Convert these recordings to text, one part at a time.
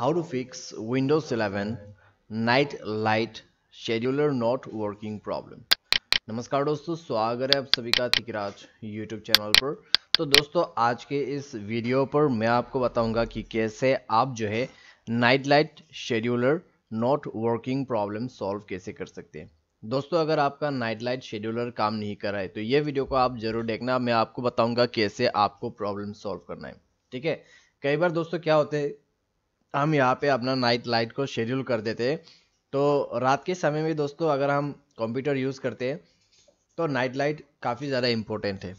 how to fix Windows 11 night light scheduler not working problem नमस्कार दोस्तों स्वागत है आप सभी का तिकराज YouTube चैनल पर तो दोस्तों आज के इस वीडियो पर मैं आपको बताऊंगा कि कैसे आप जो है night light scheduler not working problem solve कैसे कर सकते हैं दोस्तों अगर आपका नाइट लाइट शेड्यूलर काम नहीं कर रहा है तो ये वीडियो को आप जरूर देखना मैं आपको बताऊंगा कैसे आपको प्रॉब्लम सॉल्व करना है ठीक है कई बार दोस्तों क्या होते हैं हम यहाँ पे अपना नाइट लाइट को शेड्यूल कर देते तो रात के समय में दोस्तों अगर हम कंप्यूटर यूज़ करते हैं तो नाइट लाइट काफ़ी ज़्यादा इम्पोर्टेंट है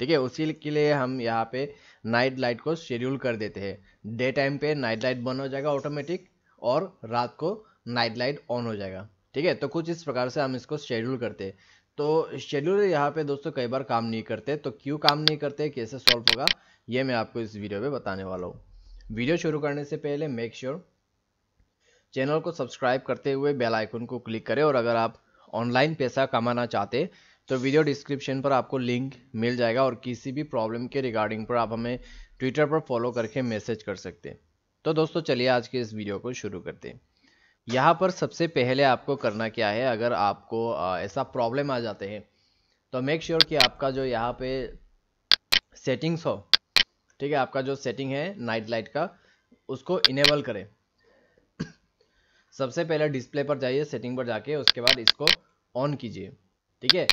ठीक है उसी के लिए हम यहाँ पे नाइट लाइट को शेड्यूल कर देते हैं डे टाइम पे नाइट लाइट बंद हो जाएगा ऑटोमेटिक और रात को नाइट लाइट ऑन हो जाएगा ठीक है तो कुछ इस प्रकार से हम इसको शेड्यूल करते हैं तो शेड्यूल यहाँ पे दोस्तों कई बार काम नहीं करते तो क्यों काम नहीं करते कैसे सॉल्व होगा ये मैं आपको इस वीडियो में बताने वाला हूँ वीडियो शुरू करने से पहले मेक श्योर sure चैनल को सब्सक्राइब करते हुए बेल आइकन को क्लिक करें और अगर आप ऑनलाइन पैसा कमाना चाहते तो वीडियो डिस्क्रिप्शन पर आपको लिंक मिल जाएगा और किसी भी प्रॉब्लम के रिगार्डिंग पर आप हमें ट्विटर पर फॉलो करके मैसेज कर सकते हैं तो दोस्तों चलिए आज के इस वीडियो को शुरू करते हैं यहाँ पर सबसे पहले आपको करना क्या है अगर आपको ऐसा प्रॉब्लम आ जाते हैं तो मेक श्योर sure कि आपका जो यहाँ पे सेटिंग्स हो ठीक है आपका जो सेटिंग है नाइट लाइट का उसको इनेबल करें सबसे पहले डिस्प्ले पर जाइए सेटिंग पर जाके उसके बाद इसको ऑन कीजिए ठीक है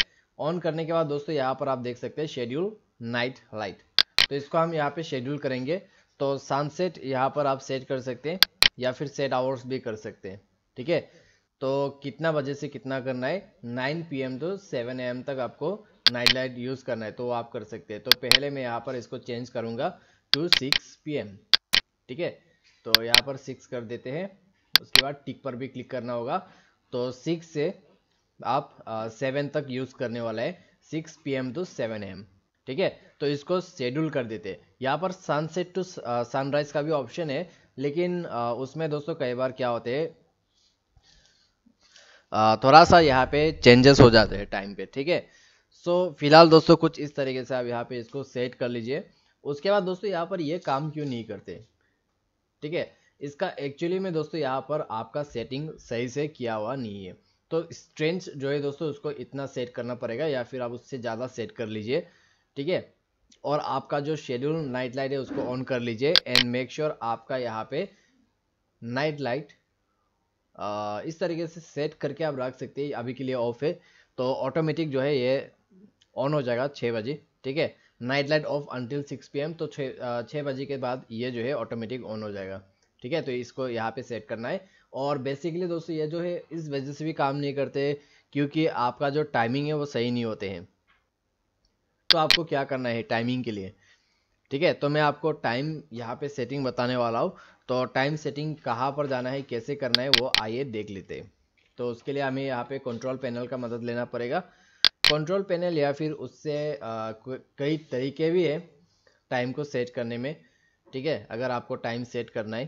ऑन करने के बाद दोस्तों यहाँ पर आप देख सकते हैं शेड्यूल नाइट लाइट तो इसको हम यहाँ पे शेड्यूल करेंगे तो सनसेट यहाँ पर आप सेट कर सकते हैं या फिर सेट आवर्स भी कर सकते हैं ठीक है तो कितना बजे से कितना करना है 9 पीएम टू ए एम तक आपको नाइट लाइट यूज़ करना है तो आप कर सकते हैं तो पहले मैं यहाँ पर इसको चेंज करूंगा टू सिक्स पी ठीक है तो यहाँ पर सिक्स कर देते हैं उसके बाद टिक पर भी क्लिक करना होगा तो सिक्स से आप सेवन तक यूज़ करने वाला है six P to seven M ठीक है तो इसको शेड्यूल कर देते हैं यहाँ पर सनसेट टू सनराइज का भी ऑप्शन है लेकिन आ, उसमें दोस्तों कई बार क्या होते हैं थोड़ा सा यहाँ पे चेंजेस हो जाते हैं टाइम पे ठीक है सो so, फिलहाल दोस्तों कुछ इस तरीके से आप यहाँ पे इसको सेट कर लीजिए उसके बाद दोस्तों यहाँ पर ये काम क्यों नहीं करते ठीक है इसका एक्चुअली में दोस्तों यहाँ पर आपका सेटिंग सही से किया हुआ नहीं है तो स्ट्रेंथ जो है दोस्तों उसको इतना सेट करना पड़ेगा या फिर आप उससे ज़्यादा सेट कर लीजिए ठीक है और आपका जो शेड्यूल नाइट लाइट है उसको ऑन कर लीजिए एंड मेक श्योर आपका यहाँ पे नाइट लाइट इस तरीके से सेट करके आप रख सकते हैं अभी के लिए ऑफ है तो ऑटोमेटिक जो है ये ऑन हो जाएगा छः बजे ठीक है night light off until six P तो छः छः बजे के बाद ये जो है ऑटोमेटिक ऑन हो जाएगा ठीक है तो इसको यहाँ पे सेट करना है और बेसिकली दोस्तों ये जो है इस वजह से भी काम नहीं करते क्योंकि आपका जो टाइमिंग है वो सही नहीं होते हैं तो आपको क्या करना है टाइमिंग के लिए ठीक है तो मैं आपको टाइम यहाँ पे सेटिंग बताने वाला हूँ तो टाइम सेटिंग कहाँ पर जाना है कैसे करना है वो आइए देख लेते हैं तो उसके लिए हमें यहाँ पे कंट्रोल पैनल का मदद लेना पड़ेगा कंट्रोल पैनल या फिर उससे कई तरीके भी है टाइम को सेट करने में ठीक है अगर आपको टाइम सेट करना है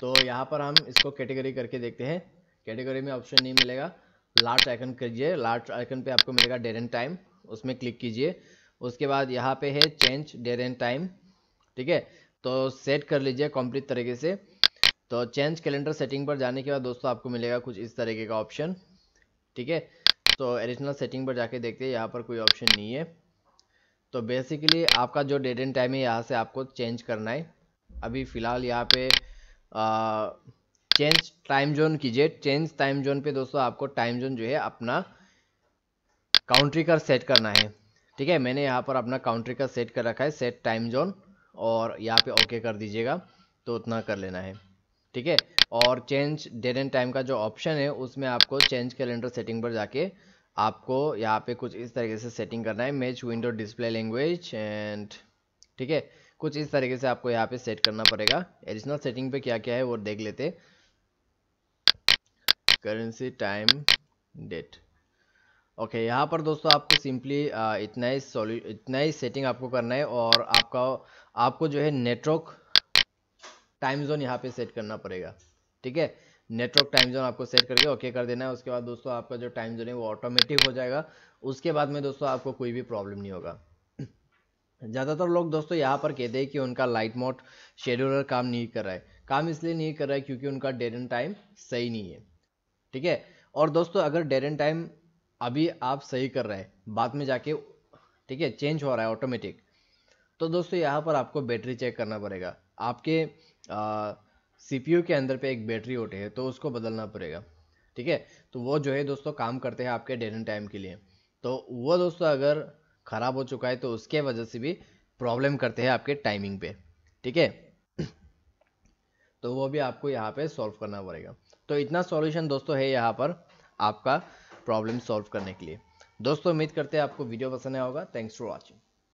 तो यहाँ पर हम इसको कैटेगरी करके देखते हैं कैटेगरी में ऑप्शन नहीं मिलेगा लार्ज आइकन करिए लार्ज आइकन पे आपको मिलेगा डेर एंड टाइम उसमें क्लिक कीजिए उसके बाद यहाँ पे है चेंज डेर एंड टाइम ठीक है तो सेट कर लीजिए कंप्लीट तरीके से तो चेंज कैलेंडर सेटिंग पर जाने के बाद दोस्तों आपको मिलेगा कुछ इस तरीके का ऑप्शन ठीक है तो एडिशनल सेटिंग पर जाके देखते हैं यहाँ पर कोई ऑप्शन नहीं है तो बेसिकली आपका जो डेट एंड टाइम है यहाँ से आपको चेंज करना है अभी फ़िलहाल यहाँ पे चेंज टाइम जोन कीजिए चेंज टाइम जोन पे दोस्तों आपको टाइम जोन जो है अपना काउंट्री का सेट करना है ठीक है मैंने यहाँ पर अपना काउंट्री का सेट कर रखा है सेट टाइम जोन और यहाँ पे ओके कर दीजिएगा तो उतना कर लेना है ठीक है और चेंज डेट एंड टाइम का जो ऑप्शन है उसमें आपको चेंज कैलेंडर सेटिंग पर जाके आपको यहाँ पे कुछ इस तरीके से सेटिंग करना है match window display language and ठीक है कुछ इस तरीके से आपको यहाँ पे सेट करना पड़ेगा एडिशनल सेटिंग पे क्या क्या है वो देख लेते करेंसी टाइम डेट ओके यहाँ पर दोस्तों आपको सिंपली uh, इतना ही सॉल्यू इतना ही सेटिंग आपको करना है और आपका आपको जो है नेटवर्क टाइम जोन यहाँ पे सेट करना पड़ेगा ठीक है नेटवर्क टाइम जोन आपको सेट करके ओके कर देना है उसके बाद दोस्तों आपका जो टाइम जोन है वो ऑटोमेटिक हो जाएगा उसके बाद में दोस्तों आपको कोई भी प्रॉब्लम नहीं होगा ज़्यादातर लोग दोस्तों यहाँ पर कहते हैं कि उनका लाइट मोड शेड्यूलर काम नहीं कर रहा है काम इसलिए नहीं कर रहा है क्योंकि उनका डेट एंड टाइम सही नहीं है ठीक है और दोस्तों अगर डेट एंड टाइम अभी आप सही कर रहे हैं बाद में जाके ठीक है चेंज हो रहा है ऑटोमेटिक तो दोस्तों यहाँ पर आपको बैटरी चेक करना पड़ेगा आपके सीपीयू के अंदर पे एक बैटरी होती है तो उसको बदलना पड़ेगा ठीक है तो वो जो है दोस्तों काम करते हैं आपके डेन टाइम के लिए तो वो दोस्तों अगर ख़राब हो चुका है तो उसके वजह से भी प्रॉब्लम करते हैं आपके टाइमिंग पे ठीक है तो वो भी आपको यहाँ पे सॉल्व करना पड़ेगा तो इतना सॉल्यूशन दोस्तों है यहाँ पर आपका प्रॉब्लम सॉल्व करने के लिए दोस्तों उम्मीद करते हैं आपको वीडियो पसंद आया होगा थैंक्स फॉर वॉचिंग